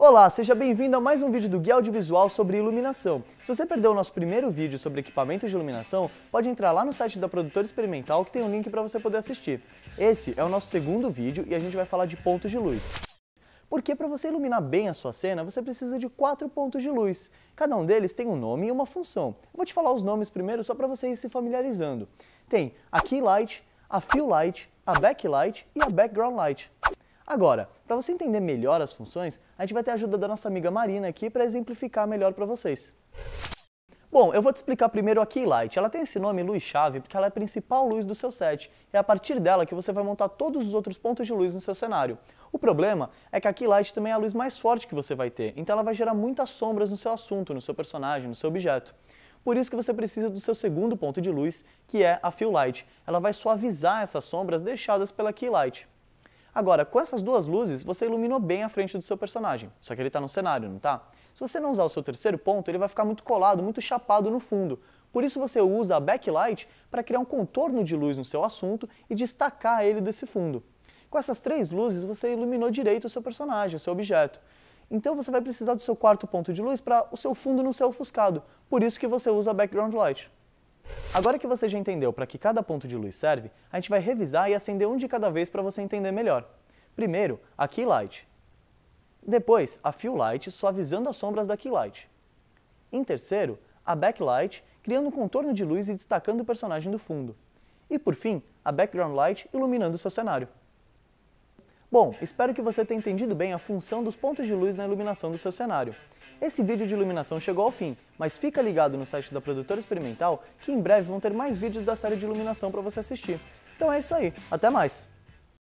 Olá, seja bem-vindo a mais um vídeo do Guia Audiovisual sobre iluminação. Se você perdeu o nosso primeiro vídeo sobre equipamentos de iluminação, pode entrar lá no site da Produtora Experimental que tem um link para você poder assistir. Esse é o nosso segundo vídeo e a gente vai falar de pontos de luz. Porque para você iluminar bem a sua cena, você precisa de quatro pontos de luz. Cada um deles tem um nome e uma função. Eu vou te falar os nomes primeiro só para você ir se familiarizando. Tem a Key Light, a Fill Light, a Backlight e a Background Light. Agora, para você entender melhor as funções, a gente vai ter a ajuda da nossa amiga Marina aqui para exemplificar melhor para vocês. Bom, eu vou te explicar primeiro a Keylight. Ela tem esse nome luz-chave porque ela é a principal luz do seu set. É a partir dela que você vai montar todos os outros pontos de luz no seu cenário. O problema é que a Keylight também é a luz mais forte que você vai ter, então ela vai gerar muitas sombras no seu assunto, no seu personagem, no seu objeto. Por isso que você precisa do seu segundo ponto de luz, que é a Fill Light. Ela vai suavizar essas sombras deixadas pela Keylight. Agora, com essas duas luzes, você iluminou bem a frente do seu personagem, só que ele está no cenário, não está? Se você não usar o seu terceiro ponto, ele vai ficar muito colado, muito chapado no fundo. Por isso você usa a backlight para criar um contorno de luz no seu assunto e destacar ele desse fundo. Com essas três luzes, você iluminou direito o seu personagem, o seu objeto. Então você vai precisar do seu quarto ponto de luz para o seu fundo não ser ofuscado. Por isso que você usa a background light. Agora que você já entendeu para que cada ponto de luz serve, a gente vai revisar e acender um de cada vez para você entender melhor. Primeiro, a key light. Depois, a fill light, suavizando as sombras da key light. Em terceiro, a backlight, criando um contorno de luz e destacando o personagem do fundo. E por fim, a background light, iluminando o seu cenário. Bom, espero que você tenha entendido bem a função dos pontos de luz na iluminação do seu cenário. Esse vídeo de iluminação chegou ao fim, mas fica ligado no site da Produtora Experimental que em breve vão ter mais vídeos da série de iluminação para você assistir. Então é isso aí, até mais!